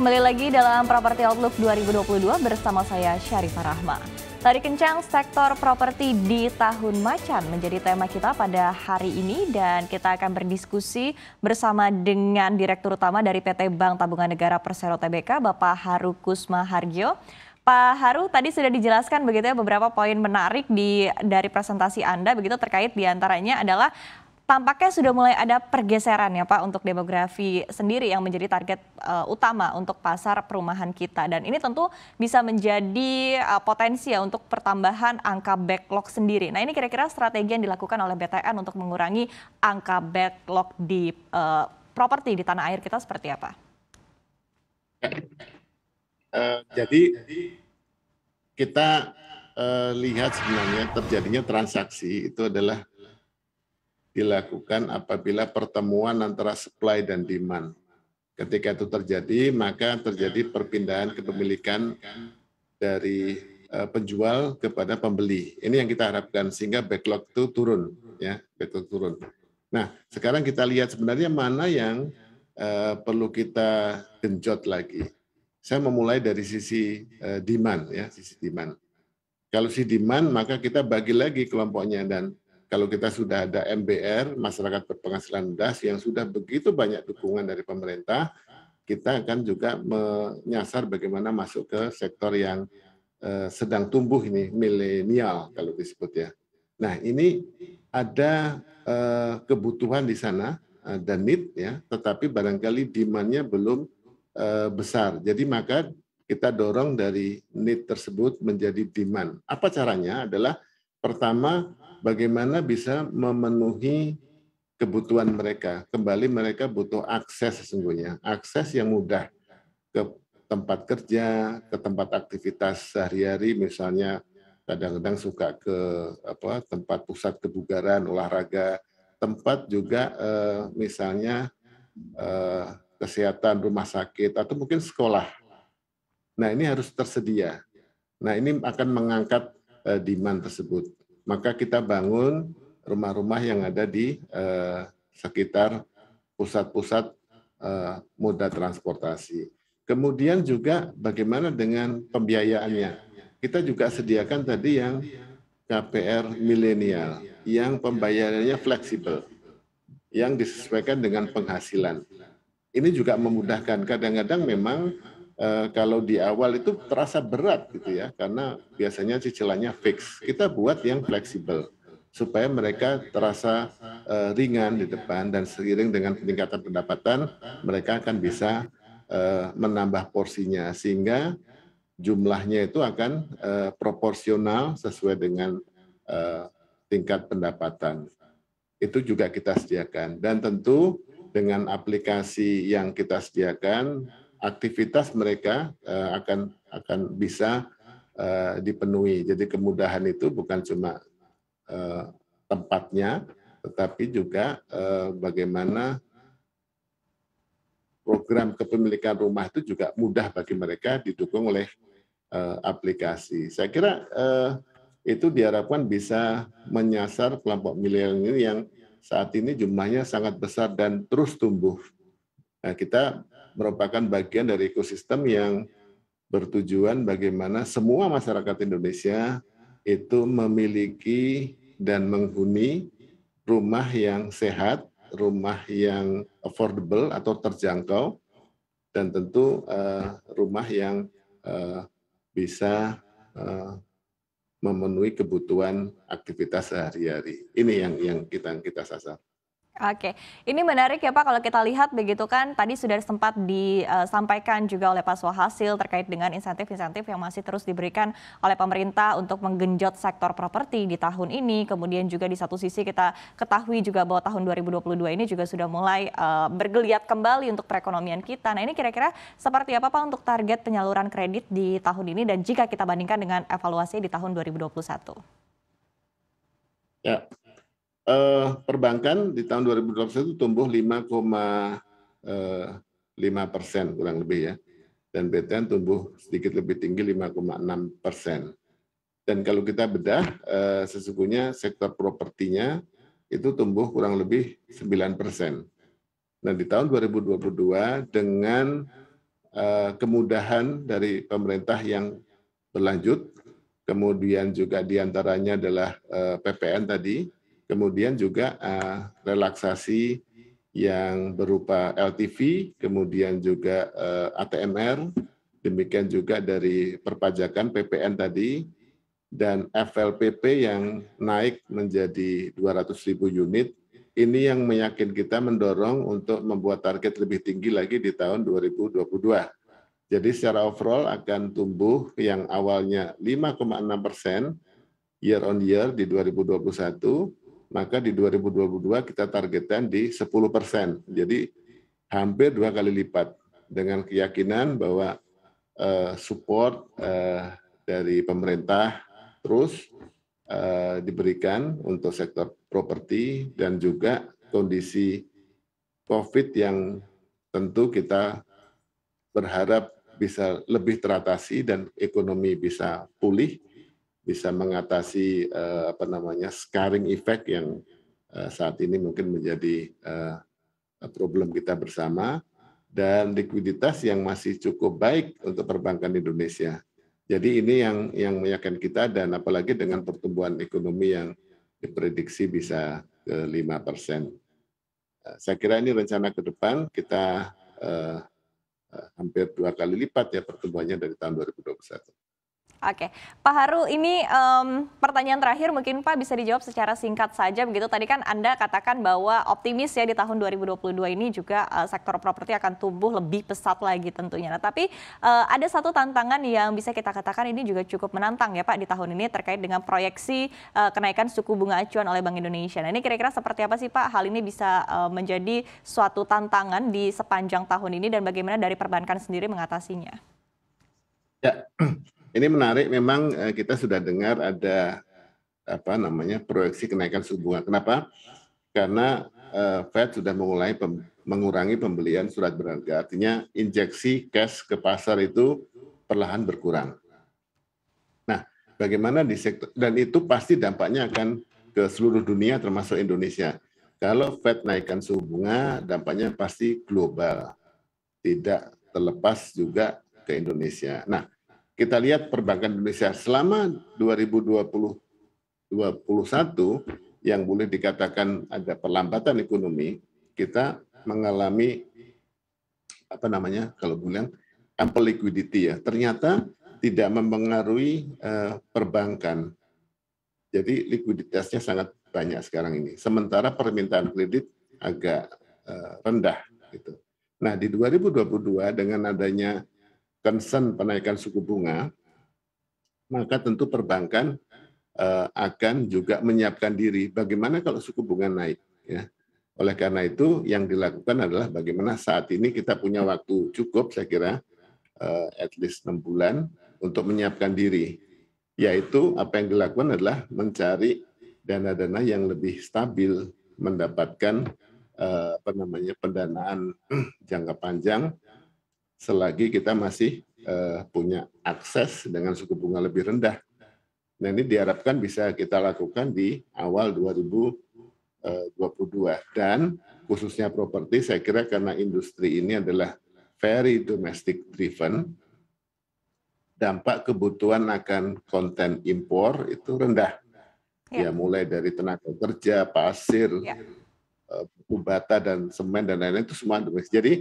kembali lagi dalam Property Outlook 2022 bersama saya Syarifah Rahma. Tadi kencang sektor properti di tahun macan menjadi tema kita pada hari ini dan kita akan berdiskusi bersama dengan Direktur Utama dari PT Bank Tabungan Negara Persero TBK, Bapak Haru Kusma Harjo. Pak Haru, tadi sudah dijelaskan begitu ya beberapa poin menarik di dari presentasi Anda begitu terkait diantaranya adalah tampaknya sudah mulai ada pergeseran ya Pak untuk demografi sendiri yang menjadi target uh, utama untuk pasar perumahan kita dan ini tentu bisa menjadi uh, potensi ya untuk pertambahan angka backlog sendiri. Nah ini kira-kira strategi yang dilakukan oleh BTN untuk mengurangi angka backlog di uh, properti di tanah air kita seperti apa? Uh, jadi kita uh, lihat sebenarnya terjadinya transaksi itu adalah dilakukan apabila pertemuan antara supply dan demand. Ketika itu terjadi, maka terjadi perpindahan kepemilikan dari eh, penjual kepada pembeli. Ini yang kita harapkan sehingga backlog itu turun, ya, backlog turun. Nah, sekarang kita lihat sebenarnya mana yang eh, perlu kita genjot lagi. Saya memulai dari sisi eh, demand, ya, sisi demand. Kalau si demand, maka kita bagi lagi kelompoknya dan kalau kita sudah ada MBR, masyarakat berpenghasilan rendah yang sudah begitu banyak dukungan dari pemerintah, kita akan juga menyasar bagaimana masuk ke sektor yang eh, sedang tumbuh ini, milenial kalau disebut ya. Nah ini ada eh, kebutuhan di sana, eh, dan need ya, tetapi barangkali demand-nya belum besar. Jadi maka kita dorong dari need tersebut menjadi demand. Apa caranya? Adalah pertama bagaimana bisa memenuhi kebutuhan mereka. Kembali mereka butuh akses sesungguhnya, akses yang mudah ke tempat kerja, ke tempat aktivitas sehari-hari misalnya kadang-kadang suka ke apa tempat pusat kebugaran, olahraga, tempat juga eh, misalnya eh, kesehatan rumah sakit atau mungkin sekolah. Nah, ini harus tersedia. Nah, ini akan mengangkat eh, demand tersebut maka kita bangun rumah-rumah yang ada di eh, sekitar pusat-pusat eh, moda transportasi. Kemudian juga bagaimana dengan pembiayaannya. Kita juga sediakan tadi yang KPR milenial, yang pembayarannya fleksibel, yang disesuaikan dengan penghasilan. Ini juga memudahkan. Kadang-kadang memang Eh, kalau di awal itu terasa berat gitu ya, karena biasanya cicilannya fix. Kita buat yang fleksibel supaya mereka terasa uh, ringan di depan dan seiring dengan peningkatan pendapatan mereka akan bisa uh, menambah porsinya sehingga jumlahnya itu akan uh, proporsional sesuai dengan uh, tingkat pendapatan. Itu juga kita sediakan dan tentu dengan aplikasi yang kita sediakan aktivitas mereka eh, akan akan bisa eh, dipenuhi. Jadi kemudahan itu bukan cuma eh, tempatnya, tetapi juga bagaimana program kepemilikan rumah itu juga mudah bagi mereka didukung oleh aplikasi. Saya kira itu diharapkan bisa menyasar kelompok milenial ini yang saat ini jumlahnya sangat besar dan terus tumbuh. Nah, kita merupakan bagian dari ekosistem yang bertujuan bagaimana semua masyarakat Indonesia itu memiliki dan menghuni rumah yang sehat, rumah yang affordable atau terjangkau, dan tentu uh, rumah yang uh, bisa uh, memenuhi kebutuhan aktivitas sehari-hari. Ini yang yang kita kita sasar. Oke, ini menarik ya Pak kalau kita lihat begitu kan tadi sudah sempat disampaikan juga oleh Pak Swahasil terkait dengan insentif-insentif yang masih terus diberikan oleh pemerintah untuk menggenjot sektor properti di tahun ini. Kemudian juga di satu sisi kita ketahui juga bahwa tahun 2022 ini juga sudah mulai eh, bergeliat kembali untuk perekonomian kita. Nah ini kira-kira seperti apa Pak untuk target penyaluran kredit di tahun ini dan jika kita bandingkan dengan evaluasi di tahun 2021? Ya, eh, perbankan di tahun 2021 tumbuh 5,5 eh, persen kurang lebih ya. Dan BTN tumbuh sedikit lebih tinggi 5,6 persen. Dan kalau kita bedah, eh, sesungguhnya sektor propertinya itu tumbuh kurang lebih 9 persen. Nah di tahun 2022 dengan eh, kemudahan dari pemerintah yang berlanjut, kemudian juga diantaranya adalah eh, PPN tadi, kemudian juga uh, relaksasi yang berupa LTV, kemudian juga uh, eh, ATMR, demikian juga dari perpajakan PPN tadi, dan FLPP yang naik menjadi ribu unit. Ini yang meyakinkan kita mendorong untuk membuat target lebih tinggi lagi di tahun 2022. Jadi secara overall akan tumbuh yang awalnya 5,6 persen year on year di 2021, maka di 2022 kita targetkan di 10 persen. Jadi hampir dua kali lipat dengan keyakinan bahwa uh, support eh, dari pemerintah terus eh, diberikan untuk sektor properti dan juga kondisi COVID yang tentu kita berharap bisa lebih teratasi dan ekonomi bisa pulih bisa mengatasi uh, apa namanya scarring effect yang uh, saat ini mungkin menjadi uh, problem kita bersama dan likuiditas yang masih cukup baik untuk perbankan Indonesia. Jadi ini yang yang meyakinkan kita dan apalagi dengan pertumbuhan ekonomi yang diprediksi bisa ke lima persen. Saya kira ini rencana ke depan kita eh, hampir dua kali lipat ya pertumbuhannya dari tahun 2021. Oke, Pak Haru, ini um, pertanyaan terakhir mungkin Pak bisa dijawab secara singkat saja begitu. Tadi kan Anda katakan bahwa optimis ya di tahun 2022 ini juga uh, sektor properti akan tumbuh lebih pesat lagi tentunya. Nah, tapi uh, ada satu tantangan yang bisa kita katakan ini juga cukup menantang ya Pak di tahun ini terkait dengan proyeksi uh, kenaikan suku bunga acuan oleh Bank Indonesia. Nah, ini kira-kira seperti apa sih Pak hal ini bisa uh, menjadi suatu tantangan di sepanjang tahun ini dan bagaimana dari perbankan sendiri mengatasinya? Ya. Ini menarik, memang eh, kita sudah dengar ada apa namanya proyeksi kenaikan suku bunga. Kenapa? Karena eh, Fed sudah mulai pem, mengurangi pembelian surat berharga. Artinya injeksi cash ke pasar itu perlahan berkurang. Nah, bagaimana di sektor dan itu pasti dampaknya akan ke seluruh dunia termasuk Indonesia. Kalau Fed naikkan suku bunga, dampaknya pasti global. Tidak terlepas juga ke Indonesia. Nah, kita lihat perbankan Indonesia selama 2020 2021 yang boleh dikatakan ada perlambatan ekonomi, kita mengalami apa namanya kalau bulan ample liquidity ya. Ternyata tidak mempengaruhi uh, perbankan. Jadi likuiditasnya sangat banyak sekarang ini. Sementara permintaan kredit agak uh, rendah gitu. Nah, di 2022 dengan adanya concern penaikan suku bunga, maka tentu perbankan eh, akan juga menyiapkan diri bagaimana kalau suku bunga naik. Ya. Oleh karena itu yang dilakukan adalah bagaimana saat ini kita punya waktu cukup saya kira eh, at least enam bulan untuk menyiapkan diri. Yaitu apa yang dilakukan adalah mencari dana-dana yang lebih stabil mendapatkan eh, apa namanya pendanaan jangka panjang selagi kita masih uh, punya akses dengan suku bunga lebih rendah. Nah ini diharapkan bisa kita lakukan di awal 2022 eh, dan khususnya properti saya kira karena industri ini adalah very domestic driven dampak kebutuhan akan konten impor itu rendah. Ya, ya mulai dari tenaga kerja, pasir, ya. Eh, bata dan semen dan lain-lain itu semua domestik. Jadi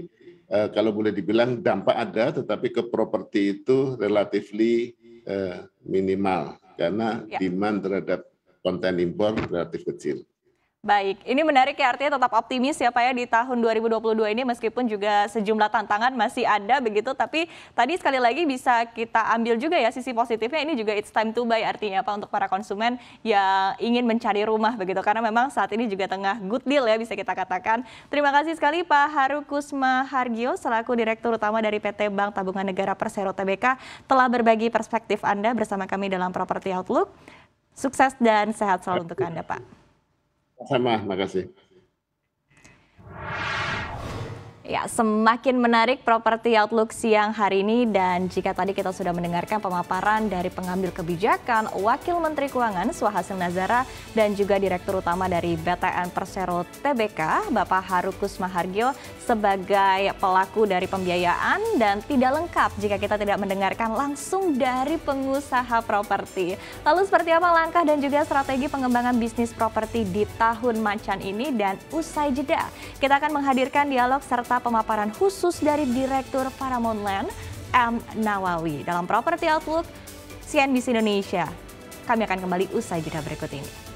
eh, kalau boleh dibilang dampak ada, tetapi ke properti itu relatif eh, minimal karena ya. demand terhadap konten impor relatif kecil. Baik, ini menarik ya artinya tetap optimis ya Pak ya di tahun 2022 ini meskipun juga sejumlah tantangan masih ada begitu tapi tadi sekali lagi bisa kita ambil juga ya sisi positifnya ini juga it's time to buy artinya apa untuk para konsumen yang ingin mencari rumah begitu karena memang saat ini juga tengah good deal ya bisa kita katakan. Terima kasih sekali Pak Haru Kusma Hargio selaku Direktur Utama dari PT Bank Tabungan Negara Persero TBK telah berbagi perspektif Anda bersama kami dalam Property Outlook. Sukses dan sehat selalu untuk Anda Pak. Sama, makasih. Ya, semakin menarik properti outlook siang hari ini dan jika tadi kita sudah mendengarkan pemaparan dari pengambil kebijakan, Wakil Menteri Keuangan Suhasil Nazara dan juga Direktur Utama dari BTN Persero TBK, Bapak Harukus Mahargio sebagai pelaku dari pembiayaan dan tidak lengkap jika kita tidak mendengarkan langsung dari pengusaha properti. Lalu seperti apa langkah dan juga strategi pengembangan bisnis properti di tahun macan ini dan usai jeda kita akan menghadirkan dialog serta pemaparan khusus dari Direktur Paramount Land, M. Nawawi. Dalam Property Outlook, CNBC Indonesia. Kami akan kembali usai jeda berikut ini.